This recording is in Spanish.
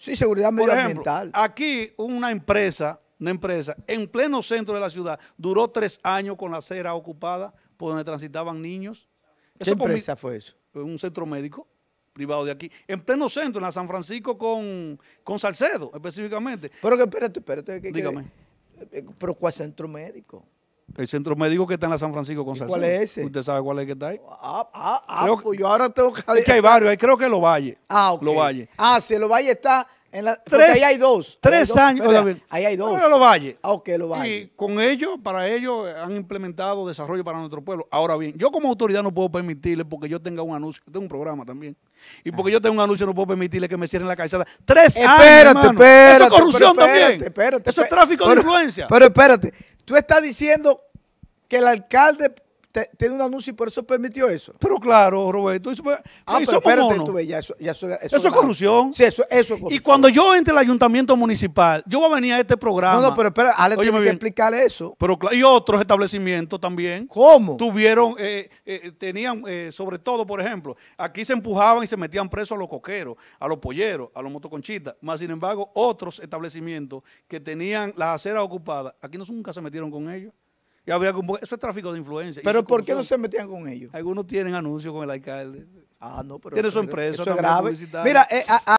Sí, seguridad Por medioambiental. Ejemplo, aquí una empresa, una empresa en pleno centro de la ciudad duró tres años con la acera ocupada por donde transitaban niños. ¿Qué empresa fue eso? Un centro médico privado de aquí, en pleno centro, en la San Francisco con, Salcedo específicamente. Pero que espérate, espérate. Dígame. Eh, pero ¿cuál centro médico? El centro médico que está en la San Francisco con ¿Cuál es ese? Usted sabe cuál es el que está ahí. Ah, ah, ah pues yo ahora tengo que... Es que hay varios, creo que Lo Valle. Ah, ok. Lo Valle. Ah, si Lo Valle está... En la, ahí hay dos. Tres años. ahí hay dos. Ah, lo Valle. Ah, ok, lo Valle. Y con ellos, para ellos, han implementado desarrollo para nuestro pueblo. Ahora bien, yo como autoridad no puedo permitirle, porque yo tenga un anuncio, tengo un programa también. Y porque ah. yo tengo un anuncio, no puedo permitirle que me cierren la calzada. Tres espérate, años. Espérate, espérate. Eso es corrupción también. Espérate, espérate, Eso es tráfico de influencia. Pero espérate, tú estás diciendo que el alcalde tiene un anuncio y por eso permitió eso. Pero claro, Roberto. Eso, es corrupción. Sí, eso, eso es Y cuando yo entre al ayuntamiento municipal, yo voy a venir a este programa. No, no, pero espera, Ale tiene que explicar eso. Pero, y otros establecimientos también. ¿Cómo? Tuvieron, eh, eh, tenían, eh, sobre todo, por ejemplo, aquí se empujaban y se metían presos a los coqueros, a los polleros, a los motoconchitas. Más sin embargo, otros establecimientos que tenían las aceras ocupadas, aquí no nunca se metieron con ellos. Eso es tráfico de influencia. ¿Pero por qué no se metían con ellos? Algunos tienen anuncios con el alcalde. Ah, no, pero... Tiene su empresa. Eso es grave. Mira, eh, a